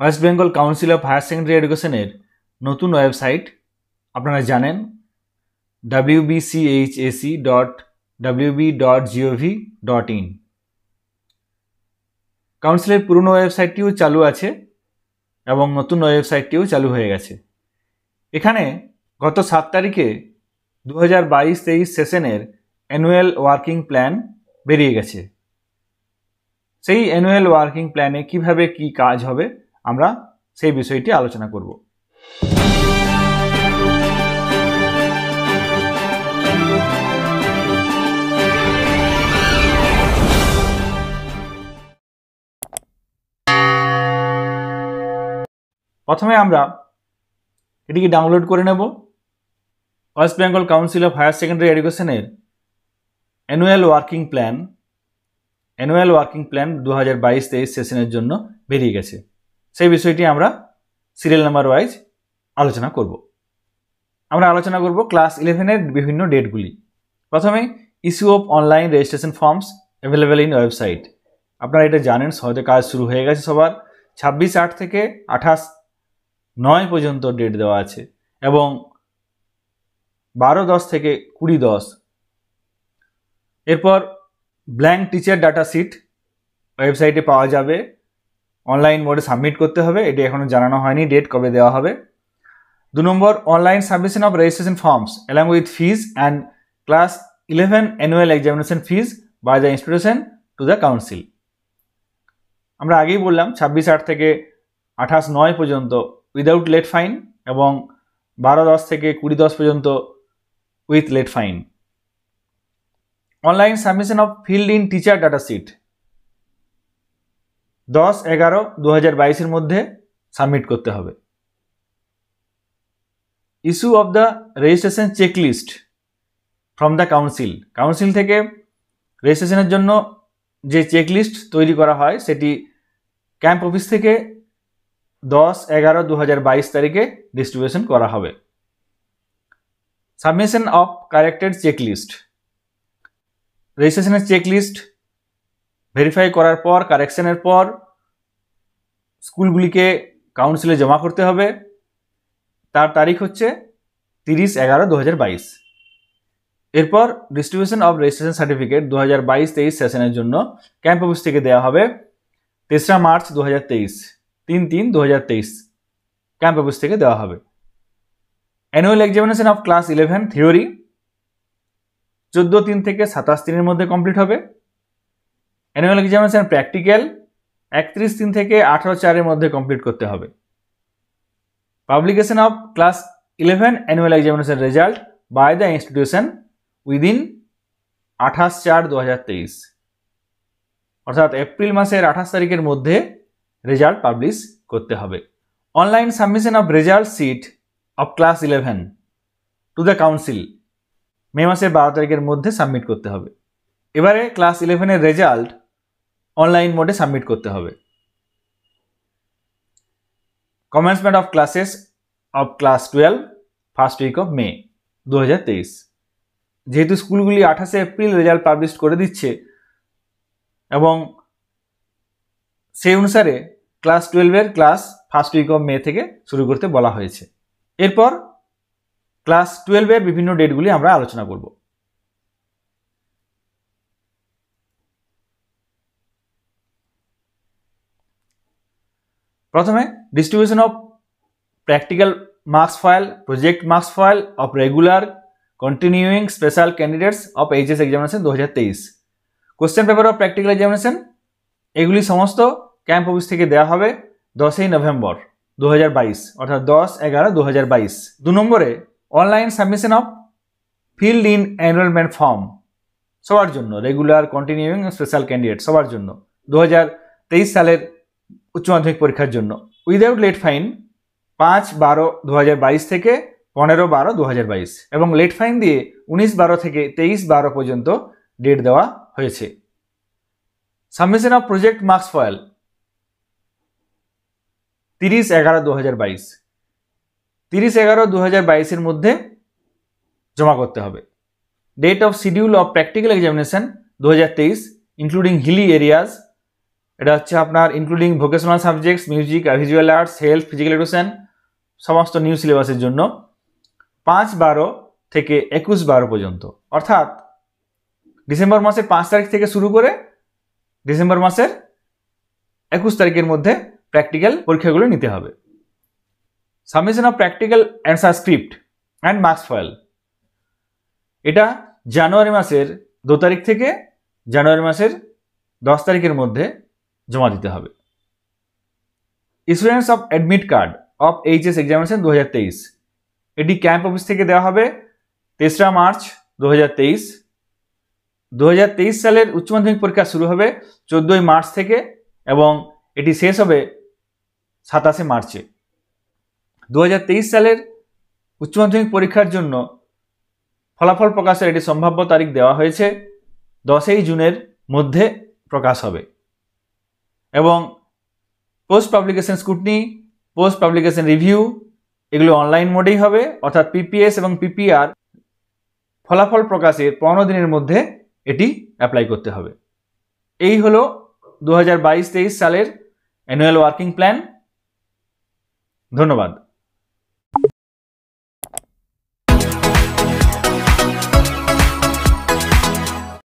West Bengal Council of Higher Secondary এডুকেশনের নতুন website আপনারা জানেন WBCHSE dot WB dot gov dot in কাউন্সিলের পুরনো ওয়েবসাইটটিও চালু আছে এবং নতুন ওয়েবসাইটটিও চালু হয়ে গেছে এখানে গত সাত তারিখে দু হাজার বাইশ তেইশ সেশনের অ্যানুয়াল ওয়ার্কিং প্ল্যান বেরিয়ে গেছে সেই অ্যানুয়াল ওয়ার্কিং প্ল্যানে কিভাবে কি কাজ হবে আমরা সেই বিষয়টি আলোচনা করব প্রথমে আমরা এটিকে ডাউনলোড করে নেব West Bengal Council of Higher Secondary এডুকেশনের annual working plan annual working plan দু হাজার বাইশ তেইশ সেশনের জন্য বেরিয়ে গেছে সেই বিষয়টি আমরা সিরিয়াল নাম্বার ওয়াইজ আলোচনা করব আমরা আলোচনা করব ক্লাস ইলেভেনের বিভিন্ন ডেটগুলি প্রথমে issue of online registration forms available in website আপনারা এটা জানেন সহজে কাজ শুরু হয়ে গেছে সবার ছাব্বিশ আট থেকে আঠাশ নয় পর্যন্ত ডেট দেওয়া আছে এবং বারো দশ থেকে কুড়ি দশ এরপর ব্ল্যাঙ্ক টিচার ডাটা শিট ওয়েবসাইটে পাওয়া যাবে অনলাইন মোডে সাবমিট করতে হবে এটি এখনও জানানো হয়নি ডেট কবে দেওয়া হবে দু number online submission of registration forms along with fees and class eleven annual examination fees by the institution to the council আমরা আগেই বললাম ছাব্বিশ আট থেকে আঠাশ নয় পর্যন্ত উইদাউট লেট ফাইন এবং বারো দশ থেকে কুড়ি দশ পর্যন্ত with late fine online submission of filled in teacher data sheet দশ এগারো দু হাজার বাইশের মধ্যে সাবমিট করতে হবে issue of the registration checklist from the council council থেকে রেজিস্ট্রেশনের জন্য যে চেকলিস্ট তৈরি করা হয় সেটি ক্যাম্প অফিস থেকে দশ এগারো দু হাজার বাইশ তারিখে ডিস্ট্রিবিউশন করা হবে সাবমিশন অফ কারেক্টেড চেকলিস্ট রেজিস্ট্রেশনের চেকলিস্ট ভেরিফাই করার পর কারেকশানের পর স্কুলগুলিকে কাউন্সিলে জমা করতে হবে তার তারিখ হচ্ছে তিরিশ এগারো দু এরপর ডিস্ট্রিবিউশন অফ রেজিস্ট্রেশন সার্টিফিকেট দু হাজার বাইশ তেইশ সেশনের জন্য ক্যাম্প অফিস থেকে দেওয়া হবে তেসরা মার্চ দু হাজার তেইশ তিন তিন দু হাজার তেইশ ক্যাম্প অফিস থেকে দেওয়া হবে annual examination of class eleven theory চোদ্দো তিন থেকে সাতাশ তিনের মধ্যে কমপ্লিট হবে অ্যানুয়াল এক্সামিনেশন প্র্যাকটিক্যাল একত্রিশ দিন থেকে আঠারো চারের মধ্যে কমপ্লিট করতে হবে publication of class eleven annual examination result by the institution within আঠাশ চার দু হাজার তেইশ অর্থাৎ এপ্রিল মাসের আঠাশ তারিখের মধ্যে রেজাল্ট পাবলিশ করতে হবে online submission of result sheet of class eleven to the council May মাসের বারো তারিখের মধ্যে সাবমিট করতে হবে এবারে ক্লাস ইলেভেনের রেজাল্ট অনলাইন মোডে সাবমিট করতে হবে commencement of classes of class twelve first week of May দু যেহেতু স্কুলগুলি আঠাশে এপ্রিল রেজাল্ট পাবলিশ করে দিচ্ছে এবং সেই অনুসারে ক্লাস টুয়েলভের class first week of May থেকে শুরু করতে বলা হয়েছে এরপর ক্লাস টুয়েলভের বিভিন্ন ডেটগুলি আমরা আলোচনা করবো প্রথমে distribution of practical marks file project marks file of regular continuing special candidates of HS examination 2023 question paper of practical examination এগুলি সমস্ত ক্যাম্প অফিস থেকে দেওয়া হবে 10ই নভেম্বর 2022 অর্থাৎ 10 11 2022 দুই নম্বরে online submission of filled in enrolment form সবার জন্য রেগুলার কন্টিনিউয়িং স্পেশাল कैंडिडेट সবার জন্য 2023 সালের উচ্চ মাধ্যমিক পরীক্ষার জন্য উইদাউট লেট ফাইন পাঁচ বারো দু থেকে পনেরো বারো দু এবং লেট ফাইন দিয়ে উনিশ বারো থেকে তেইশ বারো পর্যন্ত ডেট দেওয়া হয়েছে submission of project marks foil তিরিশ এগারো দু হাজার বাইশ তিরিশ এগারো দু হাজার বাইশের মধ্যে জমা করতে হবে date of schedule of practical examination দু হাজার তেইশ ইনক্লুডিং হিলি এরিয়াজ এটা হচ্ছে আপনার including vocational subjects music visual arts health physical education সমস্ত নিউ সিলেবাসের জন্য পাঁচ বারো থেকে একুশ বারো পর্যন্ত অর্থাৎ ডিসেম্বর মাসের পাঁচ তারিখ থেকে শুরু করে ডিসেম্বর মাসের একুশ তারিখের মধ্যে প্র্যাকটিক্যাল পরীক্ষাগুলো নিতে হবে submission of practical answer script and marks foil এটা জানুয়ারি মাসের দু তারিখ থেকে জানুয়ারি মাসের দশ তারিখের মধ্যে জমা দিতে হবে issuance of admit card of HS examination দু এটি ক্যাম্প অফিস থেকে দেওয়া হবে তেসরা মার্চ দু হাজার তেইশ সালের উচ্চ মাধ্যমিক পরীক্ষা শুরু হবে চোদ্দোই মার্চ থেকে এবং এটি শেষ হবে সাতাশে মার্চে দু সালের উচ্চ মাধ্যমিক পরীক্ষার জন্য ফলাফল প্রকাশের এটি সম্ভাব্য তারিখ দেওয়া হয়েছে দশই জুনের মধ্যে প্রকাশ হবে এবং post publication scrutiny post publication review এগুলো অনলাইন মোডেই হবে অর্থাৎ পিপিএস এবং পিপিআর ফলাফল প্রকাশের পনেরো দিনের মধ্যে এটি অ্যাপ্লাই করতে হবে এই হলো দু হাজার সালের অ্যানুয়াল ওয়ার্কিং প্ল্যান ধন্যবাদ